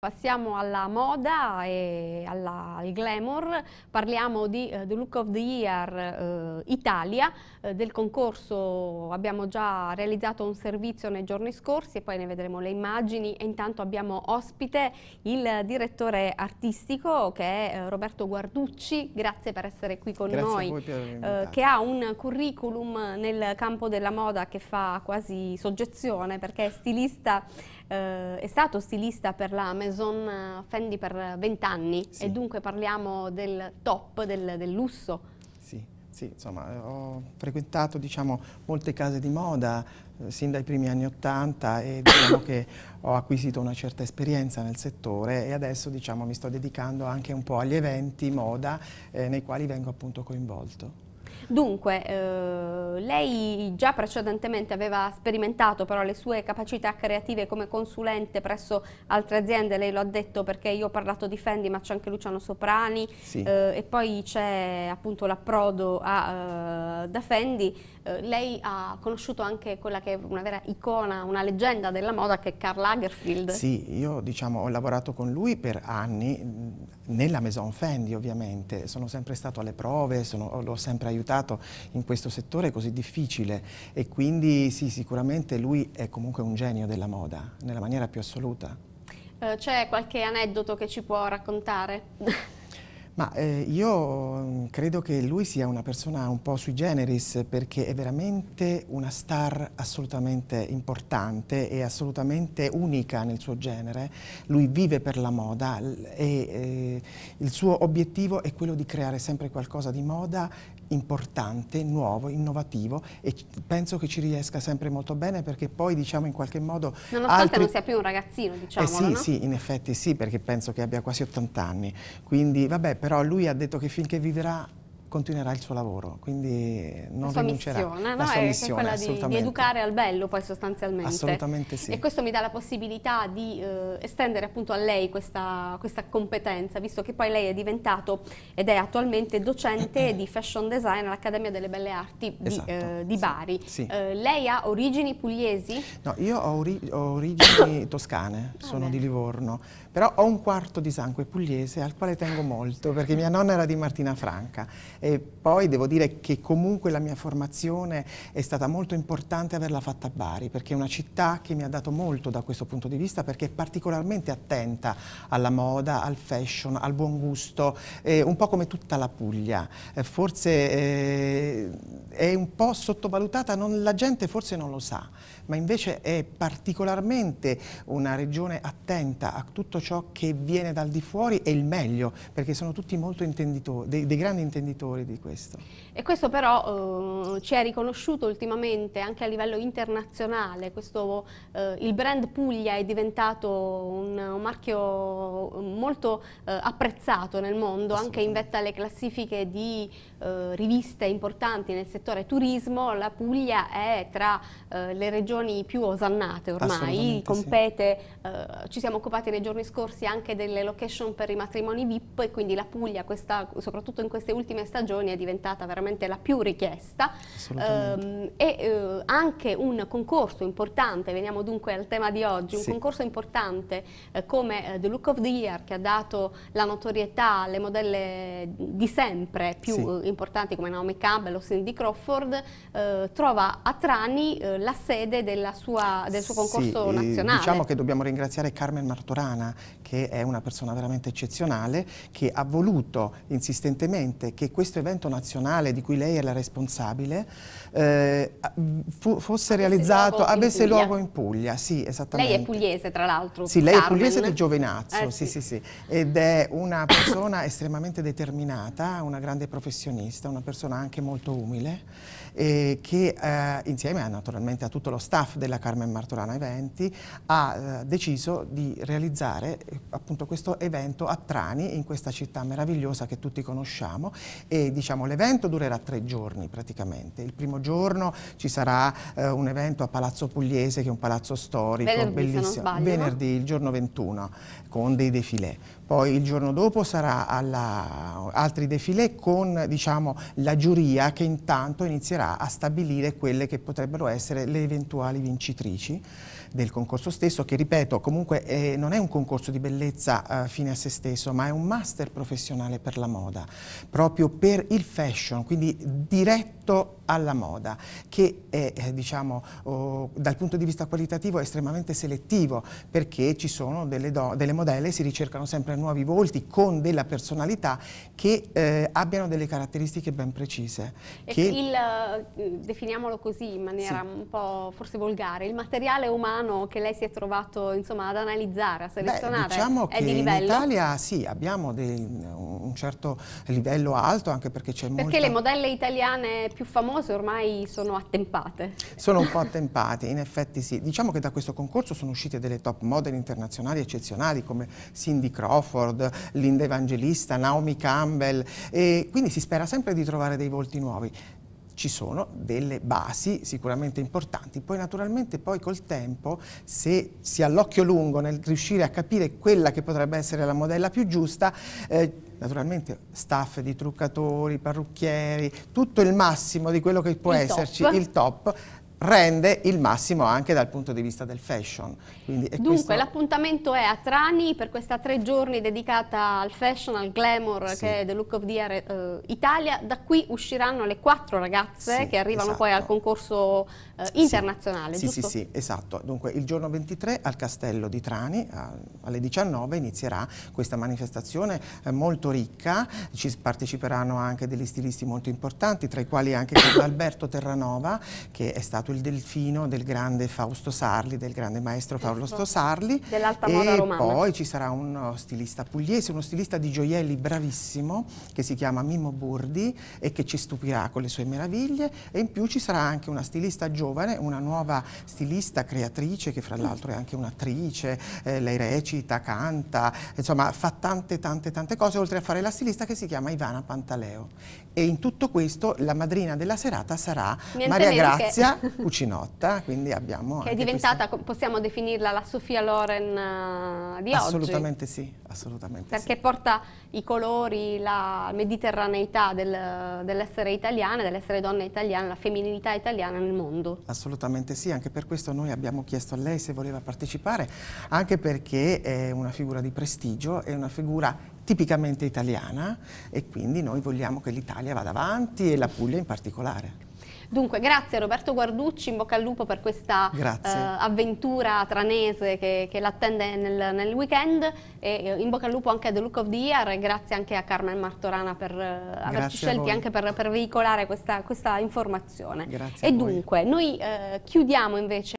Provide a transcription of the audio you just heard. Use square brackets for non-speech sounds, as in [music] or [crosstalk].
Passiamo alla moda e alla, al glamour, parliamo di uh, The Look of the Year uh, Italia, uh, del concorso abbiamo già realizzato un servizio nei giorni scorsi e poi ne vedremo le immagini e intanto abbiamo ospite il direttore artistico che è Roberto Guarducci, grazie per essere qui con grazie noi, voi, che ha un curriculum nel campo della moda che fa quasi soggezione perché è stilista eh, è stato stilista per la Maison eh, Fendi per 20 anni sì. e dunque parliamo del top, del, del lusso. Sì, sì, insomma, eh, ho frequentato diciamo, molte case di moda eh, sin dai primi anni Ottanta e [coughs] diciamo che ho acquisito una certa esperienza nel settore e adesso diciamo, mi sto dedicando anche un po' agli eventi moda eh, nei quali vengo appunto coinvolto. Dunque, eh, lei già precedentemente aveva sperimentato però le sue capacità creative come consulente presso altre aziende, lei lo ha detto perché io ho parlato di Fendi ma c'è anche Luciano Soprani sì. eh, e poi c'è appunto l'approdo a, uh, da Fendi. Eh, lei ha conosciuto anche quella che è una vera icona, una leggenda della moda che è Karl Lagerfeld. Sì, io diciamo ho lavorato con lui per anni nella Maison Fendi ovviamente, sono sempre stato alle prove, l'ho sempre aiutato in questo settore così difficile e quindi sì, sicuramente lui è comunque un genio della moda, nella maniera più assoluta. Eh, c'è qualche aneddoto che ci può raccontare? [laughs] Ma eh, io mm, credo che lui sia una persona un po' sui generis perché è veramente una star assolutamente importante e assolutamente unica nel suo genere. Lui vive per la moda e eh, il suo obiettivo è quello di creare sempre qualcosa di moda importante, nuovo, innovativo e penso che ci riesca sempre molto bene perché poi diciamo in qualche modo... Nonostante altri... non sia più un ragazzino diciamo. Eh sì, no? sì, in effetti sì perché penso che abbia quasi 80 anni, quindi vabbè però lui ha detto che finché vivrà continuerà il suo lavoro, quindi non la rinuncerà. Missione, la no? sua è missione, è quella di, di, educare al bello poi sostanzialmente. Assolutamente sì. E questo mi dà la possibilità di eh, estendere appunto a lei questa, questa, competenza, visto che poi lei è diventato ed è attualmente docente di fashion design all'Accademia delle Belle Arti di, esatto, eh, di Bari. Sì. Eh, lei ha origini pugliesi? No, io ho, ori ho origini [coughs] toscane, ah, sono beh. di Livorno, però ho un quarto di sangue pugliese al quale tengo molto perché mia nonna era di Martina Franca e poi devo dire che comunque la mia formazione è stata molto importante averla fatta a Bari perché è una città che mi ha dato molto da questo punto di vista perché è particolarmente attenta alla moda, al fashion, al buon gusto, eh, un po' come tutta la Puglia. Eh, forse eh, è un po' sottovalutata, non, la gente forse non lo sa, ma invece è particolarmente una regione attenta a tutto ciò che viene dal di fuori e il meglio perché sono tutti molto intenditori, dei, dei grandi intenditori portatori di questo. E questo però eh, ci è riconosciuto ultimamente anche a livello internazionale, questo, eh, il brand Puglia è diventato un, un marchio molto eh, apprezzato nel mondo, anche in vetta alle classifiche di eh, riviste importanti nel settore turismo, la Puglia è tra eh, le regioni più osannate ormai, compete, sì. eh, ci siamo occupati nei giorni scorsi anche delle location per i matrimoni VIP e quindi la Puglia, questa, soprattutto in queste ultime stagioni, è diventata veramente la più richiesta ehm, e eh, anche un concorso importante, veniamo dunque al tema di oggi, un concorso importante eh, come eh, The Look of the Year che ha dato la notorietà alle modelle di sempre più sì importanti come Naomi Campbell o Cindy Crawford, eh, trova a Trani eh, la sede sua, del suo concorso sì, eh, nazionale. Diciamo che dobbiamo ringraziare Carmen Martorana, che è una persona veramente eccezionale, che ha voluto insistentemente che questo evento nazionale, di cui lei è la responsabile, eh, fu, fosse avesse realizzato, luogo avesse Puglia. luogo in Puglia. Sì, esattamente. Lei è pugliese, tra l'altro. Sì, lei Carmen. è pugliese del Giovenazzo, eh, sì, sì, sì. Ed è una persona [coughs] estremamente determinata, una grande professionista professionista, una persona anche molto umile, eh, che eh, insieme a, naturalmente a tutto lo staff della Carmen Martorana Eventi ha eh, deciso di realizzare eh, appunto questo evento a Trani, in questa città meravigliosa che tutti conosciamo e diciamo l'evento durerà tre giorni praticamente. Il primo giorno ci sarà eh, un evento a Palazzo Pugliese che è un palazzo storico, venerdì, bellissimo, sbaglio, venerdì no? il giorno 21 con dei defilè. Poi il giorno dopo sarà alla altri defilè con diciamo diciamo, la giuria che intanto inizierà a stabilire quelle che potrebbero essere le eventuali vincitrici del concorso stesso che ripeto comunque eh, non è un concorso di bellezza eh, fine a se stesso ma è un master professionale per la moda proprio per il fashion quindi diretto alla moda che è eh, diciamo oh, dal punto di vista qualitativo estremamente selettivo perché ci sono delle, delle modelle si ricercano sempre nuovi volti con della personalità che eh, abbiano delle caratteristiche ben precise. E che... il, eh, definiamolo così in maniera sì. un po' forse volgare, il materiale umano brano che lei si è trovato insomma, ad analizzare, a selezionare? Beh, diciamo che di in Italia sì, abbiamo dei, un certo livello alto anche perché c'è molto... Perché molta... le modelle italiane più famose ormai sono attempate. Sono un po' [laughs] attempate, in effetti sì. Diciamo che da questo concorso sono uscite delle top model internazionali eccezionali come Cindy Crawford, Linda Evangelista, Naomi Campbell e quindi si spera sempre di trovare dei volti nuovi ci sono delle basi sicuramente importanti. Poi naturalmente poi col tempo, se si ha l'occhio lungo nel riuscire a capire quella che potrebbe essere la modella più giusta, eh, naturalmente staff di truccatori, parrucchieri, tutto il massimo di quello che può il esserci, top. il top, rende il massimo anche dal punto di vista del fashion. Quindi, Dunque questo... l'appuntamento è a Trani per questa tre giorni dedicata al fashion, al glamour sì. che è The Look of the Year uh, Italia, da qui usciranno le quattro ragazze sì, che arrivano esatto. poi al concorso uh, internazionale, sì. sì. Sì, sì, esatto. Dunque il giorno 23 al castello di Trani a, alle 19 inizierà questa manifestazione eh, molto ricca, ci parteciperanno anche degli stilisti molto importanti, tra i quali anche [coughs] Alberto Terranova che è stato stato il delfino del grande Fausto Sarli, del grande maestro Fausto Sarli. Dell'alta moda romana. E poi ci sarà uno uh, stilista pugliese, uno stilista di gioielli bravissimo che si chiama Mimmo Burdi e che ci stupirà con le sue meraviglie e in più ci sarà anche una stilista giovane, una nuova stilista creatrice che fra mm. l'altro è anche un'attrice, eh, lei recita, canta, insomma fa tante tante tante cose oltre a fare la stilista che si chiama Ivana Pantaleo e in tutto questo la madrina della serata sarà Niente Maria Grazia [laughs] cucinotta, quindi abbiamo... Che è diventata, questa... possiamo definirla la Sofia Loren eh, di assolutamente oggi? Sì, assolutamente Perché sì. porta i colori, la mediterraneità del, dell'essere italiana, dell'essere donna italiana, la femminilità italiana nel mondo. Assolutamente sì, anche per questo noi abbiamo chiesto a lei se voleva partecipare, anche perché è una figura di prestigio, è una figura tipicamente italiana e quindi noi vogliamo che l'Italia vada avanti e la Puglia in particolare. Dunque, grazie Roberto Guarducci, in bocca al lupo per questa eh, avventura tranese che, che l'attende nel, nel, weekend e eh, in bocca al lupo anche a The Look of the Year e grazie anche a Carmen Martorana per eh, averci scelti anche per, per veicolare questa, questa informazione. Grazie e dunque, noi eh, chiudiamo invece